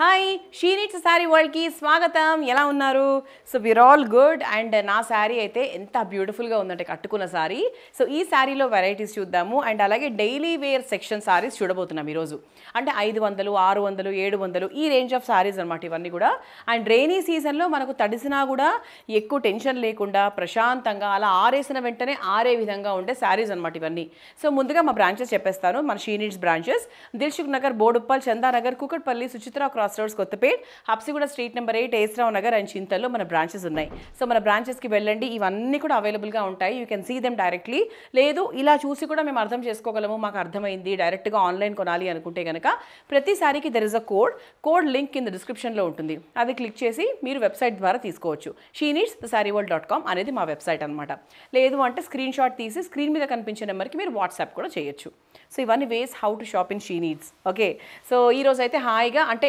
Hi she sari వరల్డ్కి స్వాగతం ఎలా ఉన్నారు so we're all good and నా శారీ అయితే ఎంత బ్యూటిఫుల్గా ఉందంటే కట్టుకున్న శారీ సో ఈ శారీలో వెరైటీస్ చూద్దాము అండ్ అలాగే డైలీ వేర్ సెక్షన్ శారీస్ చూడబోతున్నాం ఈరోజు అంటే ఐదు వందలు ఆరు వందలు ఏడు వందలు ఈ రేంజ్ ఆఫ్ శారీస్ అనమాట ఇవన్నీ కూడా అండ్ రైనీ సీజన్లో మనకు తడిసినా కూడా ఎక్కువ టెన్షన్ లేకుండా ప్రశాంతంగా అలా ఆరేసిన వెంటనే ఆరే విధంగా ఉండే శారీస్ అనమాట ఇవన్నీ సో ముందుగా మా బ్రాంచెస్ చెప్పేస్తాను మన షీనిట్స్ branches Dilsukhnagar Boduppal Chandanagar Kukatpally Suchitra cross cross roads Kothapet Habsiguda street number eight ఏసరావు నగర్ అండ్ చింతల్లో మన బ్రాంచెస్ ఉన్నాయి సో మన బ్రాంచెస్కి వెళ్ళండి ఇవన్నీ కూడా అవైలబుల్గా ఉంటాయి you can see them directly లేదు ఇలా చూసి కూడా మేము అర్థం చేసుకోగలము మాకు అర్థమైంది డైరెక్ట్గా ఆన్లైన్ కొనాలి అనుకుంటే కనుక ప్రతిసారికి there is a code code link కింద డిస్క్రిప్షన్లో ఉంటుంది అది క్లిక్ చేసి మీరు వెబ్సైట్ ద్వారా తీసుకోవచ్చు she needs the sari world dot com అనేది మా వెబ్సైట్ అనమాట లేదు అంటే స్క్రీన్ షాట్ తీసి స్క్రీన్ మీద కనిపించే నెంబర్కి మీరు వాట్సాప్ కూడా చేయొచ్చు సో ఇవన్నీ ways how to shop in she needs okay so ఈరోజు అయితే హాయిగా అంటే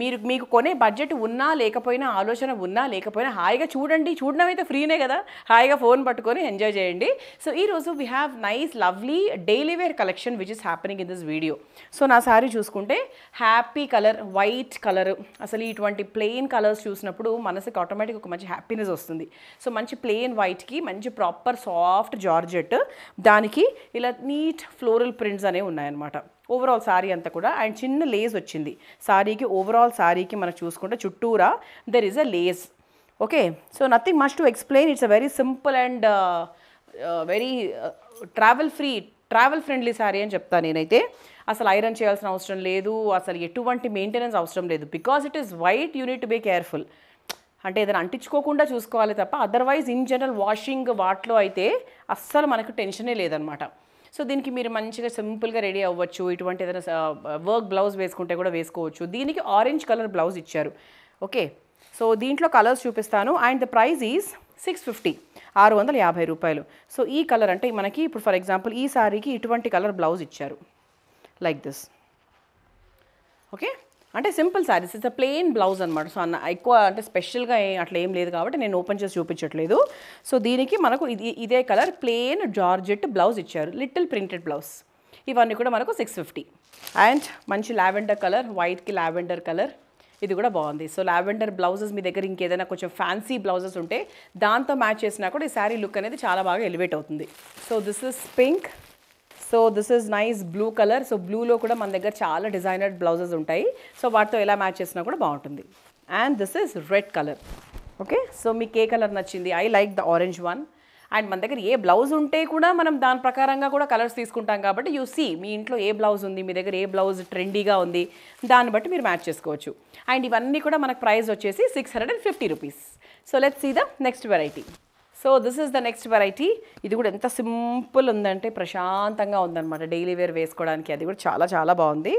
మీరు మీకు కొనే బడ్జెట్ ఉన్నా లేకపోయినా ఆలోచన ఉన్నా లేకపోయినా హాయిగా చూడండి చూడడం అయితే ఫ్రీనే కదా హాయిగా ఫోన్ పట్టుకొని ఎంజాయ్ చేయండి సో ఈరోజు we have nice lovely daily wear collection which is happening in this video so నా సారీ చూసుకుంటే హ్యాపీ కలర్ వైట్ కలర్ అసలు ఇటువంటి ప్లెయిన్ కలర్స్ చూసినప్పుడు మనసుకి ఆటోమేటిక్ ఒక మంచి హ్యాపీనెస్ వస్తుంది సో మంచి ప్లెయిన్ వైట్కి మంచి ప్రాపర్ సాఫ్ట్ జార్జెట్ దానికి ఇలా నీట్ ఫ్లోరల్ ప్రింట్స్ అనేవి ఉన్నాయన్నమాట ఓవరాల్ శారీ అంతా కూడా అండ్ చిన్న లేస్ వచ్చింది శారీకి ఓవరాల్ శారీకి మనం చూసుకుంటే చుట్టూరా there is a lace okay so nothing must to explain it's a very simple and very travel free travel friendly sari అని చెప్తాను నేనైతే అసలు ఐరన్ చేయాల్సిన అవసరం లేదు అసలు ఎటువంటి మెయింటెనెన్స్ అవసరం లేదు because it is white you need be careful అంటే ఏదైనా అంటించుకోకుండా చూసుకోవాలి తప్ప అదర్వైజ్ ఇన్ జనరల్ వాషింగ్ వాటిలో అయితే అస్సలు మనకు టెన్షనే లేదనమాట సో దీనికి మీరు మంచిగా సింపుల్గా రెడీ అవ్వచ్చు ఇటువంటి ఏదైనా వర్క్ బ్లౌజ్ వేసుకుంటే కూడా వేసుకోవచ్చు దీనికి ఆరెంజ్ కలర్ బ్లౌజ్ ఇచ్చారు ఓకే సో దీంట్లో కలర్స్ చూపిస్తాను and the price is six fifty ఆరు వందల యాభై రూపాయలు సో ఈ కలర్ అంటే మనకి ఇప్పుడు ఫర్ ఎగ్జాంపుల్ ఈ శారీకి ఇటువంటి కలర్ బ్లౌజ్ ఇచ్చారు లైక్ దిస్ ఓకే అంటే simple saris it's a plain blouse అనమాట సో అన్న ఎక్కువ అంటే స్పెషల్గా అట్లా ఏం లేదు కాబట్టి నేను ఓపెన్ చేసి చూపించట్లేదు సో దీనికి మనకు ఇది ఇదే కలర్ ప్లెయిన్ జార్జెట్ బ్లౌజ్ ఇచ్చారు లిటిల్ ప్రింటెడ్ బ్లౌజ్ ఇవన్నీ కూడా మనకు సిక్స్ ఫిఫ్టీ అండ్ మంచి లావెండర్ కలర్ వైట్కి లావెండర్ కలర్ ఇది కూడా బాగుంది సో లావెండర్ బ్లౌజెస్ మీ దగ్గర ఇంకేదైనా కొంచెం ఫ్యాన్సీ బ్లౌజెస్ ఉంటే దాంతో మ్యాచ్ చేసినా కూడా ఈ శారీ లుక్ అనేది చాలా బాగా ఎలివేట్ అవుతుంది so this is pink so this is nice blue colour so బ్లూలో కూడా మన దగ్గర చాలా డిజైనర్ బ్లౌజెస్ ఉంటాయి సో వాటితో ఎలా మ్యాచ్ చేసినా కూడా బాగుంటుంది and this is red colour okay so మీకు ఏ కలర్ నచ్చింది I like the orange one and మన దగ్గర ఏ బ్లౌజ్ ఉంటే కూడా మనం దాని ప్రకారంగా కూడా కలర్స్ తీసుకుంటాం కాబట్టి యూ సీ మీ ఇంట్లో ఏ బ్లౌజ్ ఉంది మీ దగ్గర ఏ బ్లౌజ్ ట్రెండీగా ఉంది దాన్ని బట్టి మీరు మ్యాచ్ చేసుకోవచ్చు అండ్ ఇవన్నీ కూడా మనకు ప్రైస్ వచ్చేసి six hundred and fifty rupees so let's see the next variety so this is the next variety ఇది కూడా ఎంత సింపుల్ ఉందంటే ప్రశాంతంగా ఉందన్నమాట డైలీ వేర్ వేసుకోవడానికి అది కూడా చాలా చాలా బాగుంది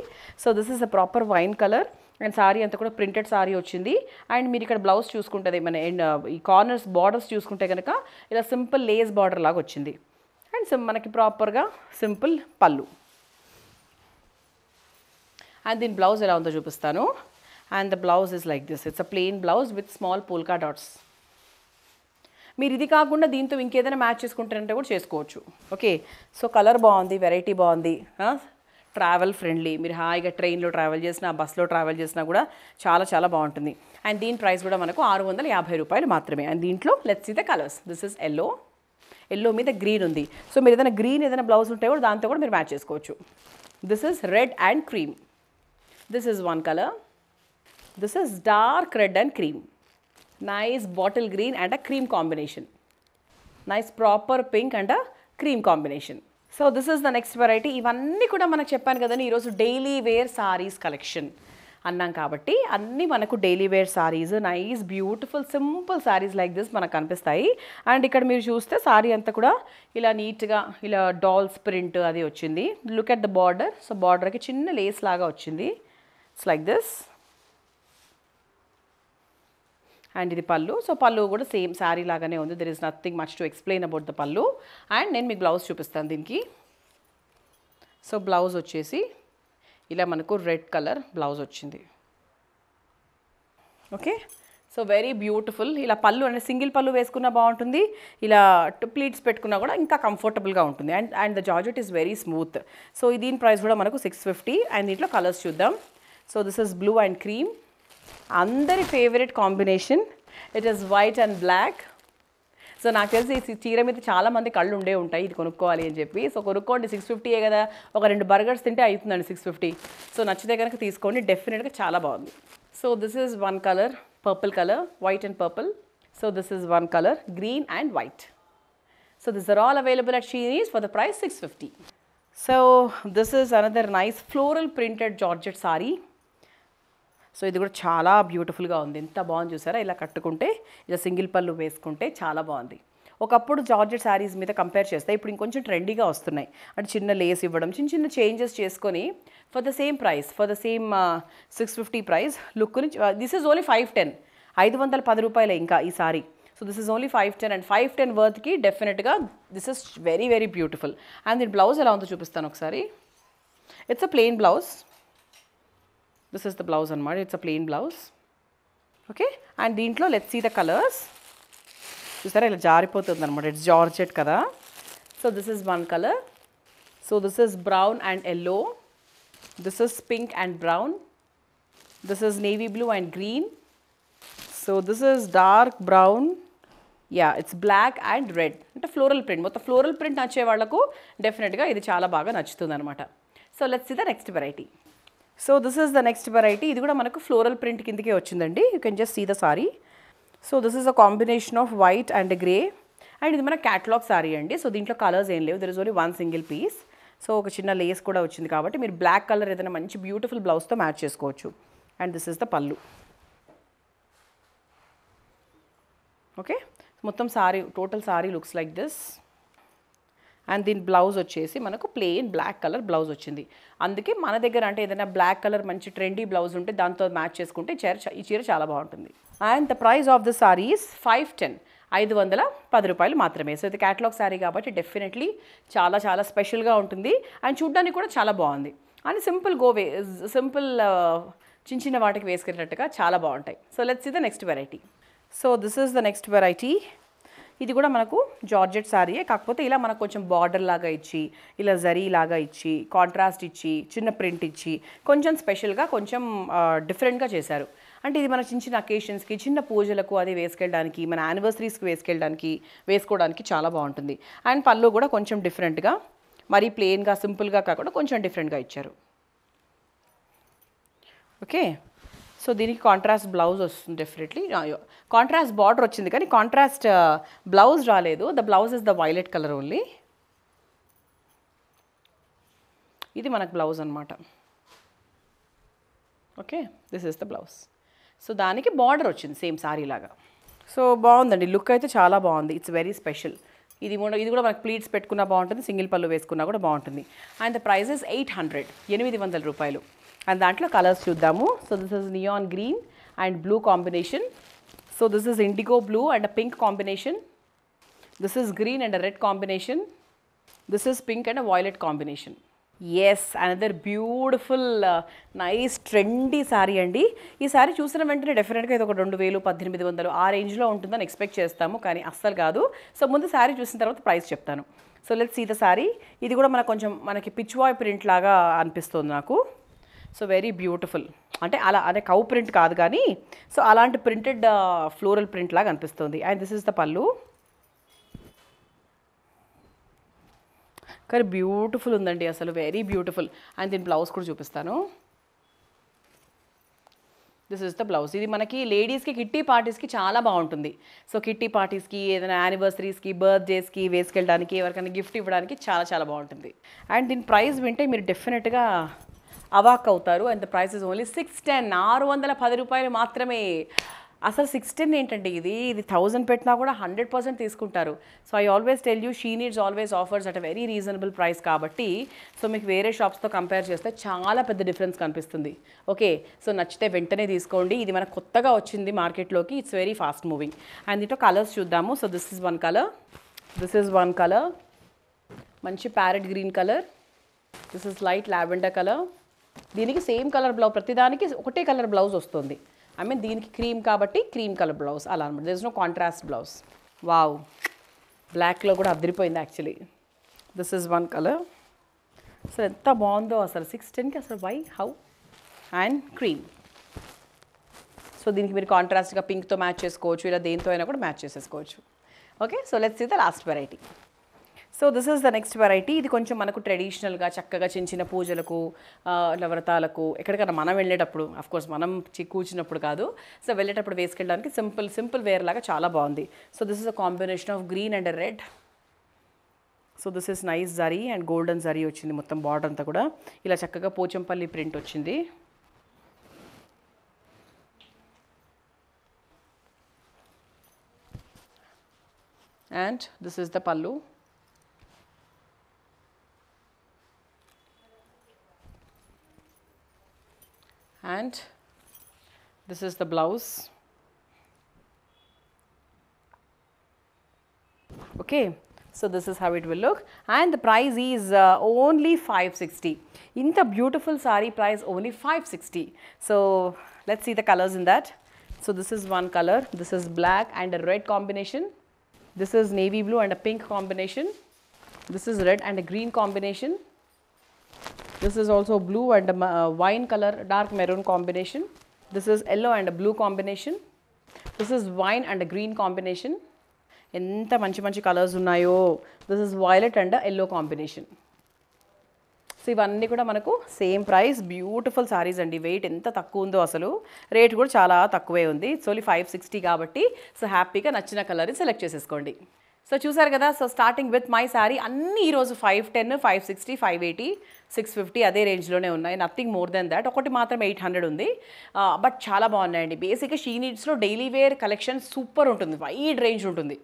so this is a proper wine colour and sari అంతా కూడా ప్రింటెడ్ సారీ వచ్చింది అండ్ మీరు ఇక్కడ బ్లౌజ్ చూసుకుంటుంది మన అండ్ uh, ఈ కార్నర్స్ బార్డర్స్ చూసుకుంటే కనుక ఇలా సింపుల్ లేస్ బార్డర్ లాగా వచ్చింది అండ్ మనకి ప్రాపర్గా సింపుల్ పళ్ళు అండ్ దీని బ్లౌజ్ ఎలా ఉందో చూపిస్తాను and the blouse is like this it's a plain blouse with small polka dots మీరు ఇది కాకుండా దీంతో ఇంకేదైనా మ్యాచ్ చేసుకుంటారంటే కూడా చేసుకోవచ్చు ఓకే సో కలర్ బాగుంది వెరైటీ బాగుంది ట్రావెల్ ఫ్రెండ్లీ మీరు హాయిగా ట్రైన్లో ట్రావెల్ చేసినా బస్సులో ట్రావెల్ చేసినా కూడా చాలా చాలా బాగుంటుంది అండ్ దీని ప్రైస్ కూడా మనకు ఆరు వందల యాభై రూపాయలు మాత్రమే అండ్ దీంట్లో let's the colours this is yellow yellow మీద గ్రీన్ ఉంది సో మీరు ఏదైనా గ్రీన్ ఏదైనా బ్లౌజ్ ఉంటే కూడా దాంతో కూడా మీరు మ్యాచ్ చేసుకోవచ్చు this is red and cream this is one colour this is dark red and cream nice bottle green and a cream combination nice proper pink and a cream combination so this is the next variety ఇవన్నీ కూడా మనకు చెప్పాను కదండి ఈరోజు daily wear saris collection అన్నాం కాబట్టి అన్నీ మనకు daily wear saris nice beautiful simple saris like this మనకు కనిపిస్తాయి అండ్ ఇక్కడ మీరు చూస్తే సారీ అంతా కూడా ఇలా నీట్గా ఇలా డాల్స్ ప్రింట్ అది వచ్చింది look at the border so బార్డర్కి చిన్న లేస్ లాగా వచ్చింది ఇట్స్ లైక్ దిస్ అండ్ ఇది పళ్ళు సో పళ్ళు కూడా సేమ్ శారీ లాగానే ఉంది there is nothing much to explain about the pallu and నేను మీకు బ్లౌజ్ చూపిస్తాను దీనికి సో బ్లౌజ్ వచ్చేసి ఇలా మనకు రెడ్ కలర్ బ్లౌజ్ వచ్చింది ఓకే సో వెరీ బ్యూటిఫుల్ ఇలా పళ్ళు అంటే సింగిల్ పళ్ళు వేసుకున్నా బాగుంటుంది ఇలా ప్లీట్స్ పెట్టుకున్నా కూడా ఇంకా కంఫర్టబుల్గా ఉంటుంది and and the georgette is very smooth so దీని ప్రైస్ కూడా మనకు సిక్స్ ఫిఫ్టీ అండ్ దీంట్లో కలర్స్ చూద్దాం so this is blue and cream అందరి favourite combination it is white and black so నాకు తెలిసి ఈ చీర మీద చాలామంది కళ్ళు ఉండే ఉంటాయి ఇది కొనుక్కోవాలి అని చెప్పి సో కొనుక్కోండి సిక్స్ ఫిఫ్టీయే కదా ఒక రెండు బర్గర్స్ తింటే అవుతుందండి సిక్స్ ఫిఫ్టీ సో నచ్చితే కనుక తీసుకోండి డెఫినెట్గా చాలా బాగుంది so this is one colour purple colour white and purple so this is one colour green and white so this are all available at she needs for the price six fifty so this is another nice floral printed georgette sari so ఇది కూడా చాలా బ్యూటిఫుల్గా ఉంది ఎంత బాగుంది చూసారా ఇలా కట్టుకుంటే ఇలా సింగిల్ పళ్ళు వేసుకుంటే చాలా బాగుంది ఒకప్పుడు జార్జెట్ శారీస్ మీద కంపేర్ చేస్తే ఇప్పుడు ఇంకొంచెం ట్రెండీగా వస్తున్నాయి అంటే చిన్న లేస్ ఇవ్వడం చిన్న చిన్న చేంజెస్ చేసుకొని for the same price for the same six fifty price నుంచి this is only five ten ఐదు వందల పది రూపాయలే ఇంకా ఈ sari so this is only five ten and five ten వర్త్కి డెఫినెట్గా this is very very beautiful and దీని బ్లౌజ్ ఎలా ఉందో చూపిస్తాను ఒకసారి it's a plain blouse this is the blouse and mud it's a plain blouse okay and the let's see the colors is there a jar it's georgette kada so this is one color so this is brown and yellow this is pink and brown this is navy blue and green so this is dark brown yeah it's black and red Not a floral print but a floral print definitely so let's see the next variety so this is the next variety ఇది కూడా మనకు floral print కిందకే వచ్చిందండి you can just see the sari so this is a combination of white and grey and ఇది మన catalogue sari అండి so దీంట్లో colours ఏం లేవు there is only one single piece so ఒక చిన్న లేస్ కూడా వచ్చింది కాబట్టి మీరు బ్లాక్ కలర్ ఏదైనా మంచి బ్యూటిఫుల్ బ్లౌజ్తో మ్యాచ్ చేసుకోవచ్చు and this is the pallu okay మొత్తం sari total sari looks like this and దీని బ్లౌజ్ వచ్చేసి మనకు ప్లెయిన్ బ్లాక్ కలర్ బ్లౌజ్ వచ్చింది అందుకే మన దగ్గర అంటే ఏదైనా బ్లాక్ కలర్ మంచి ట్రెండీ బ్లౌజ్ ఉంటే దాంతో మ్యాచ్ చేసుకుంటే చీర ఈ చీర చాలా బాగుంటుంది and the price of the saris five ten ఐదు వందల పది రూపాయలు మాత్రమే సో ఇది క్యాటలాగ్ శారీ కాబట్టి డెఫినెట్లీ చాలా చాలా స్పెషల్గా ఉంటుంది అండ్ చూడ్డానికి కూడా చాలా బాగుంది అండ్ సింపుల్ గోవే సింపుల్ చిన్న చిన్న వాటికి వేసుకునేటట్టుగా చాలా బాగుంటాయి సో లెట్స్ ఇది the next variety so this is the next variety ఇది కూడా మనకు జార్జెట్ శారీయే కాకపోతే ఇలా మనకు కొంచెం బార్డర్ లాగా ఇచ్చి ఇలా జరీ లాగా ఇచ్చి కాంట్రాస్ట్ ఇచ్చి చిన్న ప్రింట్ ఇచ్చి కొంచెం స్పెషల్గా కొంచెం డిఫరెంట్గా చేశారు అంటే ఇది మన చిన్న చిన్న అకేషన్స్కి చిన్న పూజలకు అది వేసుకెళ్ళడానికి మన యానివర్సరీస్కి వేసుకెళ్ళడానికి వేసుకోవడానికి చాలా బాగుంటుంది అండ్ పళ్ళు కూడా కొంచెం డిఫరెంట్గా మరీ ప్లెయిన్గా సింపుల్గా కాకుండా కొంచెం డిఫరెంట్గా ఇచ్చారు ఓకే సో దీనికి కాంట్రాస్ట్ బ్లౌజ్ వస్తుంది డెఫినెట్లీ కాంట్రాస్ట్ బార్డర్ వచ్చింది కానీ కాంట్రాస్ట్ బ్లౌజ్ రాలేదు the blouse is the violet colour only ఇది మనకు బ్లౌజ్ అనమాట okay this is the blouse so దానికి బార్డర్ వచ్చింది సేమ్ సారీ లాగా సో బాగుందండి లుక్ అయితే చాలా బాగుంది ఇట్స్ వెరీ స్పెషల్ ఇది ఇది కూడా మనకు ప్లీట్స్ పెట్టుకున్నా బాగుంటుంది సింగిల్ పళ్ళు వేసుకున్నా కూడా బాగుంటుంది and the prices eight hundred ఎనిమిది వందల రూపాయలు అండ్ దాంట్లో కలర్స్ చూద్దాము so this is neon green and blue combination so this is indigo blue and pink combination this is green and red combination this is pink and violet combination yes another beautiful nice trendy sari అండి ఈ శారీ చూసిన వెంటనే డెఫినెట్గా ఇది ఒక రెండు వేలు పద్దెనిమిది వందలు ఆ రేంజ్లో ఉంటుందని ఎక్స్పెక్ట్ చేస్తాము కానీ అస్సలు కాదు సో ముందు శారీ చూసిన తర్వాత ప్రైస్ చెప్తాను సో లెట్స్ సీత శారీ ఇది కూడా మనకు కొంచెం మనకి పిచ్వాయ్ ప్రింట్ లాగా అనిపిస్తుంది నాకు సో వెరీ బ్యూటిఫుల్ అంటే అలా అదే కౌ ప్రింట్ కాదు కానీ సో అలాంటి ప్రింటెడ్ ఫ్లోరల్ ప్రింట్ లాగా అనిపిస్తుంది అండ్ దిస్ ఇస్ ద పళ్ళు కానీ బ్యూటిఫుల్ ఉందండి అసలు వెరీ బ్యూటిఫుల్ అండ్ దీని బ్లౌజ్ కూడా చూపిస్తాను దిస్ ఇస్ ద బ్లౌజ్ ఇది మనకి లేడీస్కి కిట్టి పార్టీస్కి చాలా బాగుంటుంది సో కిట్టి పార్టీస్కి ఏదైనా యానివర్సరీస్కి బర్త్డేస్కి వేసుకెళ్ళడానికి ఎవరికైనా గిఫ్ట్ ఇవ్వడానికి చాలా చాలా బాగుంటుంది అండ్ దీని ప్రైస్ వింటే మీరు డెఫినెట్గా అవాక్ అవుతారు and the price is only six ten ఆరు వందల పది రూపాయలు మాత్రమే అసలు సిక్స్ టెన్ ఏంటంటే ఇది ఇది థౌజండ్ పెట్టినా కూడా హండ్రెడ్ పర్సెంట్ తీసుకుంటారు so I always tell you she needs always offers at very reasonable price కాబట్టి సో మీకు వేరే షాప్స్తో కంపేర్ చేస్తే చాలా పెద్ద డిఫరెన్స్ కనిపిస్తుంది ఓకే సో నచ్చితే వెంటనే తీసుకోండి ఇది మనకు కొత్తగా వచ్చింది మార్కెట్లోకి it's very fast moving and దీంట్లో కలర్స్ చూద్దాము so this is one colour this is one colour మంచి parrot green colour this is light lavender colour దీనికి సేమ్ కలర్ బ్లౌజ్ ప్రతిదానికి ఒకటే కలర్ బ్లౌజ్ వస్తుంది ఐ మీన్ దీనికి క్రీమ్ కాబట్టి cream colour blouse అలా అనమాట this no contrast blouse wow బ్లాక్లో కూడా అదిరిపోయింది actually this is one colour అసలు ఎంత బాగుందో అసలు సిక్స్ టెన్కి అసలు why how and cream so దీనికి మీరు కాంట్రాస్ట్గా పింక్తో మ్యాచ్ చేసుకోవచ్చు ఇలా దేంతో అయినా కూడా మ్యాచ్ చేసేసుకోవచ్చు okay so let's see the last variety so this is the next variety ఇది కొంచెం మనకు ట్రెడిషనల్గా చక్కగా చిన్న చిన్న పూజలకు వ్రతాలకు ఎక్కడికైనా మనం వెళ్ళేటప్పుడు కోర్స్ మనం కూర్చున్నప్పుడు కాదు సో వెళ్ళేటప్పుడు వేసుకెళ్ళడానికి సింపుల్ సింపుల్ వేర్ లాగా చాలా బాగుంది so this is a combination of green and red so this is nice zari and golden zari వచ్చింది మొత్తం బార్డర్ అంతా కూడా ఇలా చక్కగా పోచంపల్లి ప్రింట్ వచ్చింది and this is the pallu and this is the blouse. Okay, so this is how it will look and the price is uh, only 560. In the beautiful sari price only 560. So let's see the colors in that. So this is one color, this is black and a red combination. This is navy blue and a pink combination. This is red and a green combination. This is also blue and uh, wine color dark maroon combination. This is yellow and blue combination. This is wine and green combination. ఎంత మంచి మంచి colours ఉన్నాయో this is violet and yellow combination so ఇవన్నీ కూడా మనకు same price beautiful saris అండి wait ఎంత తక్కువ ఉందో అసలు రేట్ కూడా చాలా తక్కువే ఉంది ఇట్స్ ఓన్లీ ఫైవ్ సిక్స్టీ కాబట్టి సో హ్యాపీగా నచ్చిన కలర్ సెలెక్ట్ చేసేసుకోండి సో చూసారు కదా so starting with my sari అన్నీ ఈరోజు five ten five sixty five eighty six fifty అదే రేంజ్లోనే ఉన్నాయి నథింగ్ మోర్ దెన్ దాట్ ఒకటి మాత్రం ఎయిట్ హండ్రెడ్ ఉంది బట్ uh, చాలా బాగున్నాయండి బేసిక్గా షీ నీడ్స్లో డైలీ వేర్ కలెక్షన్ సూపర్ ఉంటుంది వైడ్ రేంజ్ ఉంటుంది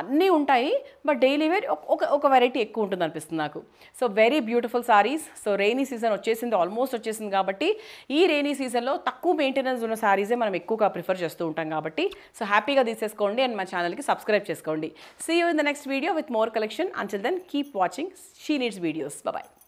అన్నీ ఉంటాయి బట్ డైలీ వేర్ ఒక ఒక వెరైటీ ఎక్కువ ఉంటుంది అనిపిస్తుంది నాకు so very beautiful saris so rainy season వచ్చేసింది ఆల్మోస్ట్ వచ్చేసింది కాబట్టి ఈ రెయినీ సీజన్లో తక్కువ మెయింటెనెన్స్ ఉన్న సారీసే మనం ఎక్కువగా ప్రిఫర్ చేస్తూ ఉంటాం కాబట్టి సో హ్యాపీగా తీసేసుకోండి అండ్ మా ఛానల్కి సబ్స్క్రైబ్ చేసుకోండి see you in the next video with more collection until then keep watching she needs videos bye